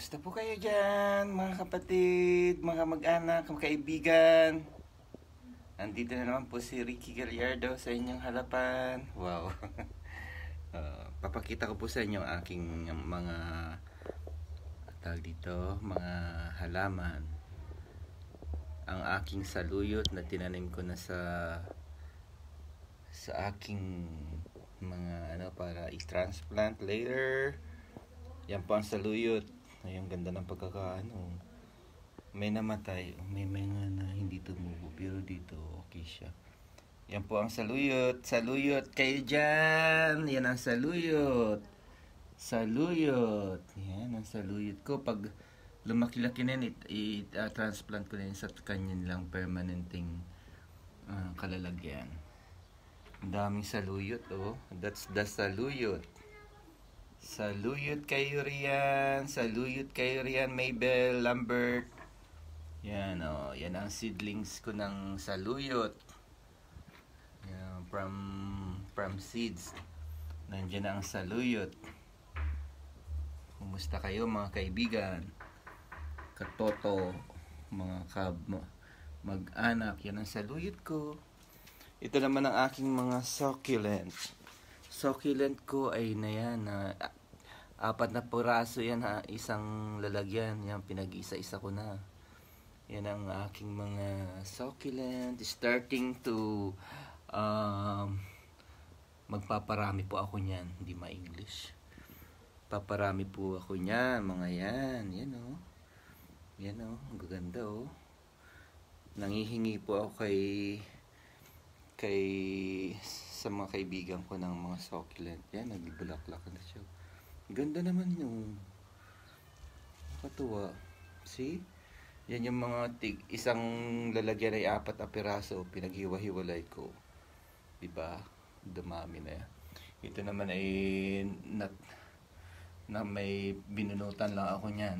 Kumusta po kayo dyan, mga kapatid, mga mag-anak, mga kaibigan? Nandito na naman po si Ricky Gallardo sa inyong harapan. Wow! uh, papakita ko po sa inyo aking mga tag dito, mga halaman. Ang aking saluyot na tinanim ko na sa sa aking mga ano para i-transplant later. Yan po ang saluyot. Ay, ang ganda ng pagkakaano. May namatay, may mga na hindi tumubo, pero dito okay siya. Yan po ang saluyot. Saluyot kayo dyan. Yan ang saluyot. Saluyot. Yan ang saluyot ko. Pag lumaki-laki na i-transplant uh, ko na sa kanyan lang permanenting uh, kalalagyan. Ang daming saluyot, oh. That's the saluyot. Saluyot kayo riyan. Saluyot kayo riyan, Maybell, Lambert. Yan, oh. Yan ang seedlings ko ng saluyot. Yan, from, from seeds. Nandiyan ang saluyot. Kumusta kayo mga kaibigan? Katoto, mga kab, mag-anak. Yan ang saluyot ko. Ito naman ang aking mga succulent. Succulent ko ay na yan na apat na puraso yan ha, isang lalagyan. Yan, pinag-isa-isa ko na. Yan ang aking mga succulent. Starting to um, magpaparami po ako niyan. Hindi ma-English. Paparami po ako niyan. Mga yan. Yan o. Oh. Yan o. Oh. Gaganda o. Oh. Nangihingi po ako kay kay sa mga kaibigan ko ng mga succulent. Yan, nagbibulaklak na siya. Ganda naman yun. Nakatuwa. See? Yan yung mga tig isang lalagyan ay apat na piraso pinaghiwa-hiwalay ko. 'Di ba? Dumami na yan. Ito naman ay nat na may binunutan lang ako niyan.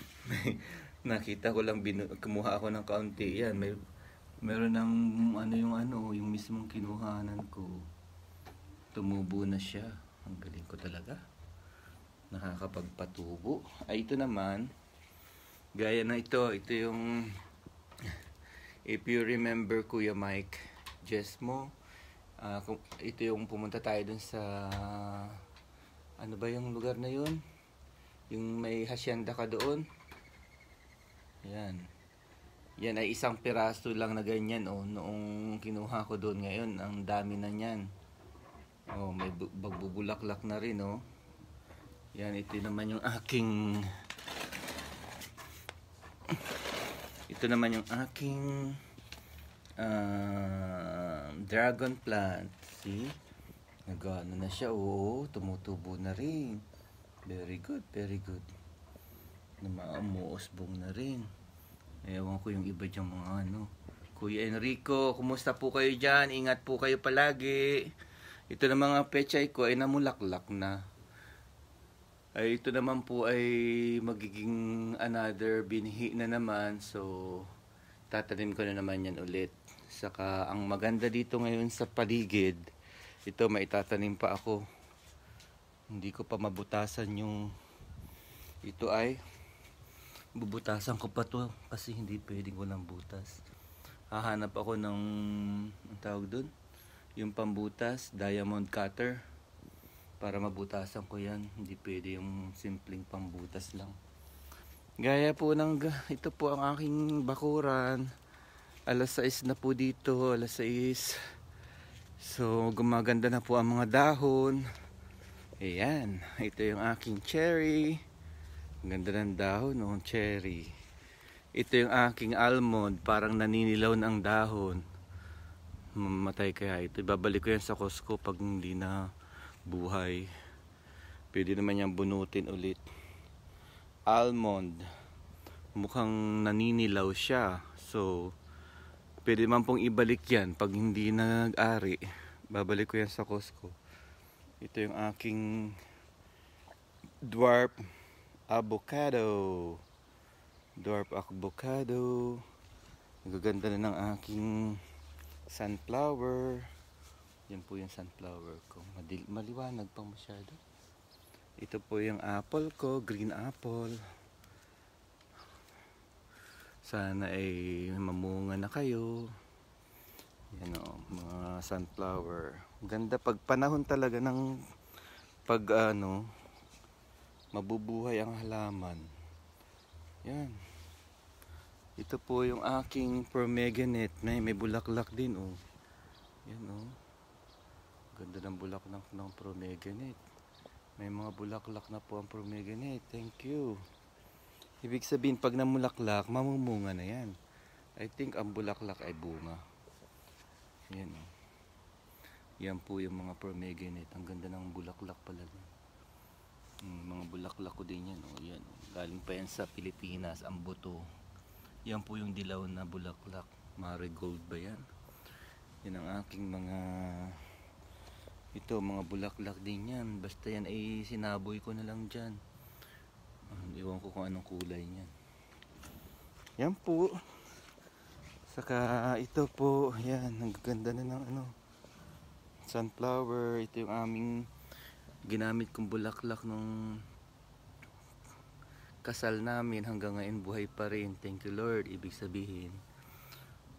nakita ko lang binu, kumuha ako ng kaunti yan. May meron ng ano yung ano, yung mismong kinuhanan ko. Tumubo na siya. Ang galing ko nakakapagpatubo. Ay ito naman, gaya na ito, ito yung if you remember Kuya Mike Jesmo, uh, ito yung pumunta tayo dun sa ano ba yung lugar na yun? Yung may hasyenda ka doon. Yan. Yan ay isang piraso lang na ganyan oh noong kinuha ko doon ngayon. Ang dami na niyan. Oh, may bagbubulaklak na rin oh. Yan, ito naman yung aking ito naman yung aking uh, dragon plant. See? Nagano na siya. Oo, oh, tumutubo na rin. Very good, very good. Namaumuosbong na rin. Ewan ko yung iba dyan mga ano. Kuya Enrico, kumusta po kayo dyan? Ingat po kayo palagi. Ito na mga pechay ko ay namulaklak na. Ay, ito naman po ay magiging another binhi na naman. So, tatanim ko na naman yan ulit. Saka, ang maganda dito ngayon sa paligid, ito, maitatanim pa ako. Hindi ko pa mabutasan yung ito ay bubutasan ko pa to kasi hindi pwedeng walang butas. Hahanap ako ng ang tawag doon, yung pambutas, diamond cutter para mabutasan ko yan hindi pwede yung simpleng pambutas lang gaya po ng ito po ang aking bakuran alas 6 na po dito alas 6 so gumaganda na po ang mga dahon ayan ito yung aking cherry ganda ng dahon ng oh, cherry ito yung aking almond parang naninilaw na ang dahon mamatay kaya ito ibabalik ko yan sa Costco pag hindi na buhay pwede naman yan bunutin ulit almond mukhang naninilaw siya so pwede man pong ibalik yan pag hindi na nag-ari babalik ko yan sa Costco ito yung aking dwarf avocado dwarf avocado gaganda na ng aking sunflower yan po yung sunflower ko. Madil maliwanag pa masyado. Ito po yung apple ko, green apple. Sana ay mamunga na kayo. Yan o, mga sunflower. Ganda pag panahon talaga ng pag ano, mabubuhay ang halaman. Yan. Ito po yung aking promeganate. May, may bulaklak din oh. Yan oh. Ganda ng bulaklak ng promeganate. May mga bulaklak na po ang promeganate. Thank you. Ibig sabihin, pag namulaklak, mamumunga na yan. I think ang bulaklak ay bunga. Yan o. Oh. Yan po yung mga promeganate. Ang ganda ng bulaklak pala. Hmm, mga bulaklak ko din yan. O, oh. yan oh. Galing pa yan sa Pilipinas, ang buto. Yan po yung dilaw na bulaklak. Marigold ba yan? Yan ang aking mga ito mga bulaklak din yan basta yan ay sinaboy ko na lang dyan ah, iwan ko kung anong kulay niyan yan po saka ito po yan ang na ng ano sunflower ito yung aming ginamit kong bulaklak nung kasal namin hanggang ngayon buhay pa rin. Thank you Lord. Ibig sabihin,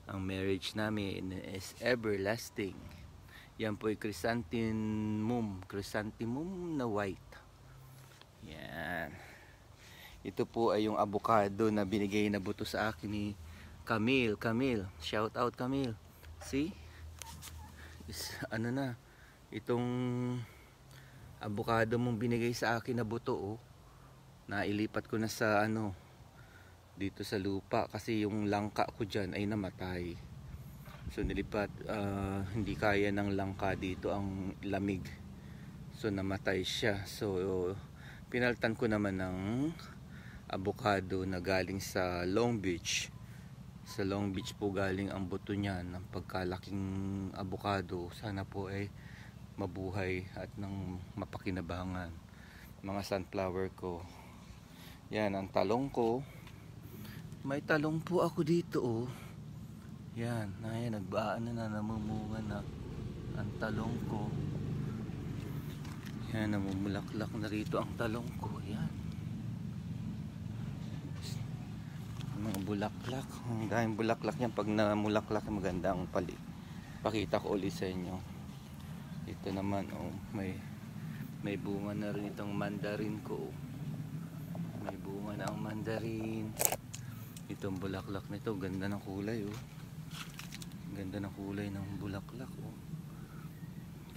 ang marriage namin is everlasting. Yan po ay chrysanthemum. Chrysanthemum na white. Yan. Ito po ay yung avocado na binigay na buto sa akin ni Camille. Camille. Shout out Camille. See? Is, ano na. Itong avocado mong binigay sa akin na buto oh. Nailipat ko na sa ano dito sa lupa kasi yung langka ko diyan ay namatay. So nilipat, uh, hindi kaya ng langka dito ang lamig. So namatay siya. So pinaltan ko naman ng abukado na galing sa Long Beach. Sa Long Beach po galing ang buto niya ng pagkalaking abukado. Sana po ay mabuhay at ng mapakinabangan. Mga sunflower ko. Yan ang talong ko. May talong po ako dito oh. Yan, ayan, nagbaan na na, namumunga na ang talong ko. Yan, namumulaklak na rito ang talong ko. Yan. Mga bulaklak. Ang daming bulaklak yan. Pag namulaklak, maganda ang pali. Pakita ko ulit sa inyo. Ito naman, oh, may may bunga na rin itong mandarin ko. May bunga na ang mandarin. Itong bulaklak nito, ganda ng kulay, oh ganda ng kulay ng bulaklak oh.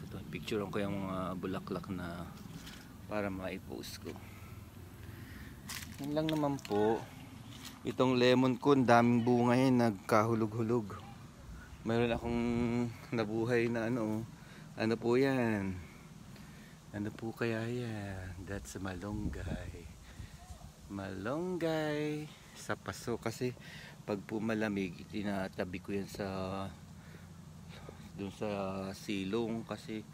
Ito, picturean ko yung mga bulaklak na para ma-post ko yan lang naman po itong lemon ko daming bunga yan nagkahulog-hulog mayroon akong nabuhay na ano ano po yan ano po kaya yan that's a malonggay malonggay sa paso kasi pag po malamig tinatabi ko yan sa dun sa silong kasi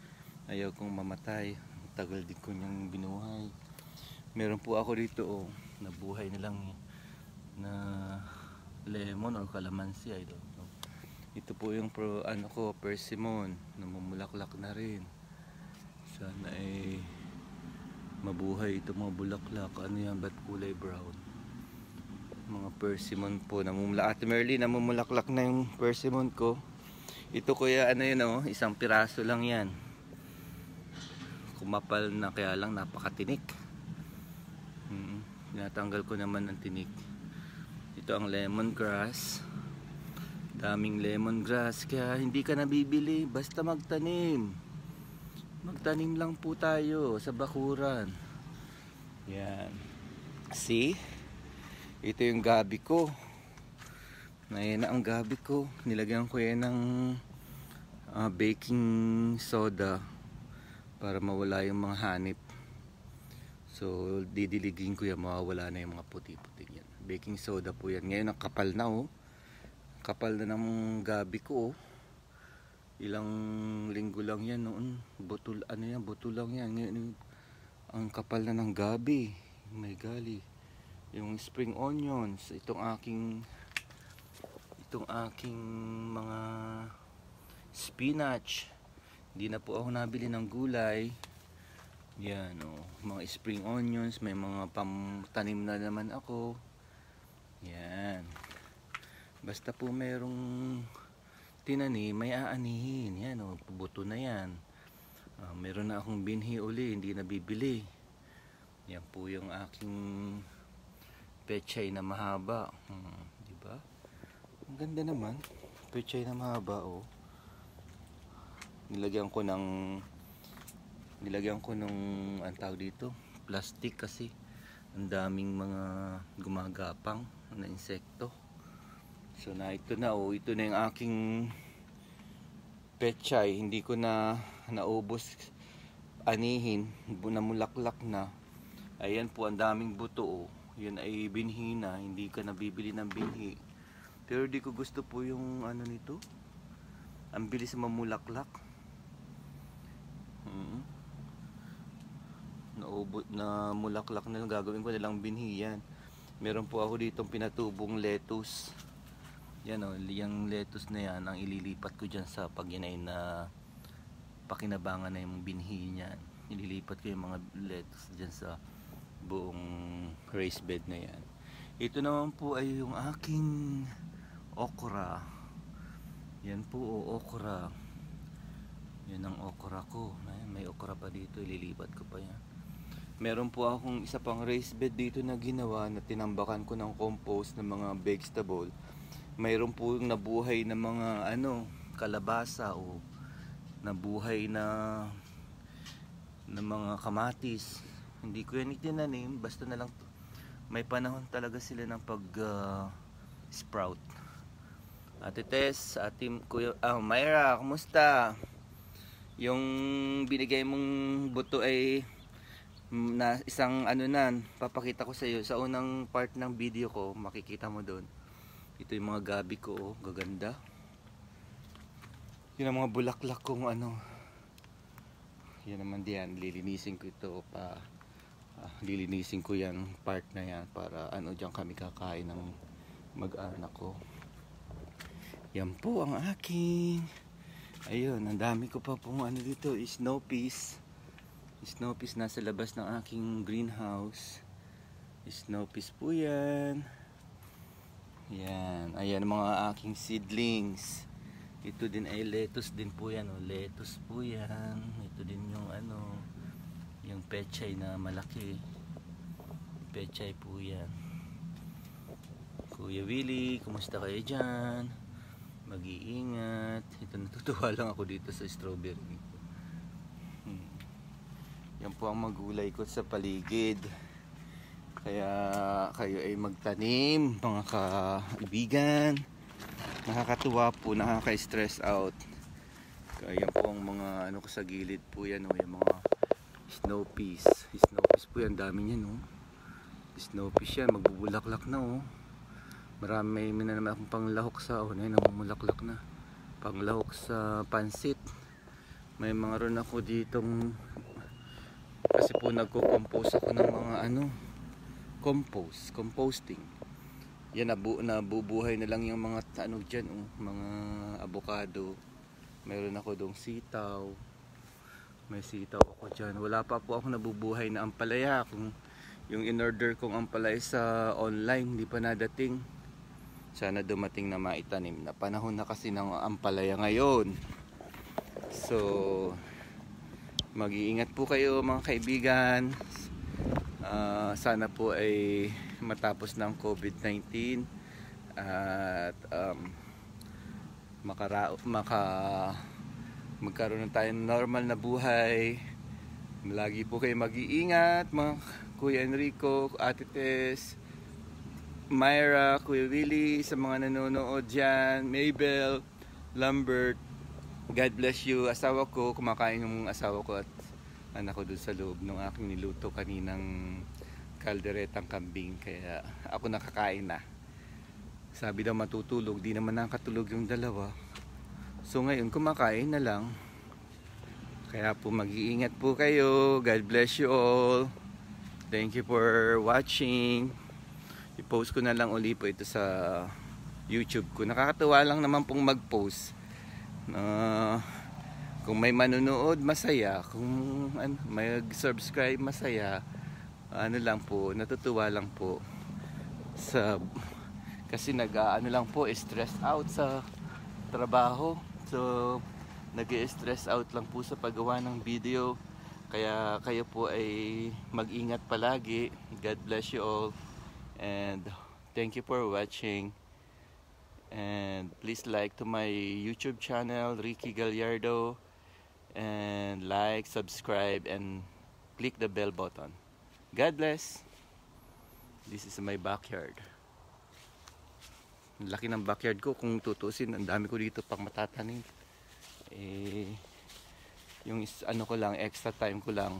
ayaw kong mamatay tagal din ko niyang binuhay meron po ako dito oh, nabuhay na lang na lemon or calamansi I don't know ito po yung pro, ano ko persimmon namumulaklak na rin sana eh mabuhay itong mga bulaklak ano yan ba't kulay brown mga persimmon po namumula at Merlin namumulaklak na yung persimmon ko ito kuya ano yun oh isang piraso lang yan kumapal na kaya lang napakatinik hmm, tinatanggal ko naman ang tinik ito ang lemon grass daming lemon grass kaya hindi ka nabibili basta magtanim magtanim lang po tayo sa bakuran yan see ito yung gabi ko Ayan ang gabi ko. Nilagyan ko yan ng uh, baking soda para mawala yung mga hanip. So, didiligin ko yan. Mawawala na yung mga puti-puti yan. Baking soda po yan. Ngayon, ang kapal na oh. Kapal na ng gabi ko oh. Ilang linggo lang yan noon. Botol, ano yan? Botol lang yan. Ngayon, ang kapal na ng gabi. may my yung spring onions itong aking itong aking mga spinach hindi na po ako nabili ng gulay yan o oh, mga spring onions may mga pamtanim na naman ako yan basta po merong tinanim may aanihin yan o oh, buto na yan uh, meron na akong binhi uli hindi nabibili yan po yung aking pechay na mahaba. Hmm, 'di ba? Ang ganda naman. Pechay na mahaba oh. Nilagyan ko ng nilagyan ko ng ang tawag dito, plastic kasi ang daming mga gumagapang na insekto. So na ito na oh, ito na yung aking pechay. Hindi ko na naubos anihin, namulaklak na. Ayan po ang daming buto oh yan ay binhi na hindi ka nabibili ng binhi pero di ko gusto po yung ano nito ang bilis mamulaklak hmm. naubot na mulaklak na lang gagawin ko nilang binhi yan meron po ako dito pinatubong lettuce yan o, yung lettuce na yan ang ililipat ko dyan sa pag yan ay na pakinabangan na yung binhi niyan ililipat ko yung mga lettuce dyan sa buong raised bed na yan ito naman po ay yung aking okra yan po o okra yan ang okra ko Ayan, may okra pa dito ililipat ko pa yan meron po akong isa pang raised bed dito na ginawa na tinambakan ko ng compost ng mga vegetable mayroon po yung nabuhay ng mga ano kalabasa o nabuhay na ng mga kamatis hindi ko yan itinanim. Basta na lang may panahon talaga sila ng pag uh, sprout. Ate Tess, ating kuya, ah, Myra, kumusta? Yung binigay mong buto ay mm, na isang ano nan, papakita ko sa iyo sa unang part ng video ko, makikita mo doon. Ito yung mga gabi ko, oh, gaganda. Yun ang mga bulaklak kong ano. Yan naman diyan, lilinisin ko ito pa Ah, lilinisin ko yan part na yan para ano dyan kami kakain ng mag-anak ko yan po ang aking ayun ang dami ko pa pong ano dito snow peas snow peas nasa labas ng aking greenhouse snow peas po yan yan ayan mga aking seedlings ito din ay lettuce din po yan o. Oh. lettuce po yan ito din yung ano yung pechay na malaki pechay po yan Kuya Willy, kumusta kayo dyan? Mag-iingat ito natutuwa lang ako dito sa strawberry hmm. yan po ang magulay ko sa paligid kaya kayo ay magtanim mga kaibigan nakakatuwa po, nakaka-stress out kaya po ang mga ano ko sa gilid po yan o oh, yung mga Snow peas. Snow peas po yan. Dami niyan oh. Snow peas yan. Magbubulaklak na oh. Marami may na naman akong panglahok sa oh. Na yun, namumulaklak na. Panglahok sa pansit. May mga ron ako ditong kasi po nagko-compose ako ng mga ano compost, composting. Yan na, nabubuhay na lang yung mga ano diyan, oh, mga abokado. Meron ako dong sitaw, may sitaw ako dyan wala pa po ako nabubuhay na ampalaya kung yung in-order kong ampalaya sa online hindi pa nadating sana dumating na maitanim na panahon na kasi ng ampalaya ngayon so mag-iingat po kayo mga kaibigan uh, sana po ay matapos ng COVID-19 at um, makara maka magkaroon ng normal na buhay. Lagi po kayo mag-iingat, mga Kuya Enrico, Ate Tess, Myra, Kuya Willie, sa mga nanonood dyan, Mabel, Lambert, God bless you. Asawa ko, kumakain yung asawa ko at anak ko dun sa loob ng aking niluto kaninang kalderetang kambing. Kaya ako nakakain na. Sabi daw matutulog, di naman nakatulog yung dalawa. So ngayon kumakain na lang. Kaya po mag-iingat po kayo. God bless you all. Thank you for watching. I-post ko na lang uli po ito sa YouTube ko. Nakakatuwa lang naman pong mag-post. Uh, kung may manunood, masaya. Kung ano, mag-subscribe, masaya. Ano lang po, natutuwa lang po. Sa, kasi nag-ano lang po, eh, stress out sa trabaho. So, nag stress out lang po sa paggawa ng video. Kaya kayo po ay mag-ingat palagi. God bless you all. And thank you for watching. And please like to my YouTube channel, Ricky Gallardo. And like, subscribe, and click the bell button. God bless. This is my backyard. Ang laki ng backyard ko kung tutusin, ang dami ko dito pang matatanim. Eh, yung ano ko lang, extra time ko lang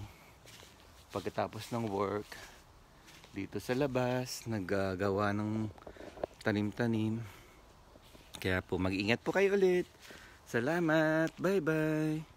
pagkatapos ng work dito sa labas, naggagawa ng tanim-tanim. Kaya po, mag-ingat po kayo ulit. Salamat. Bye-bye.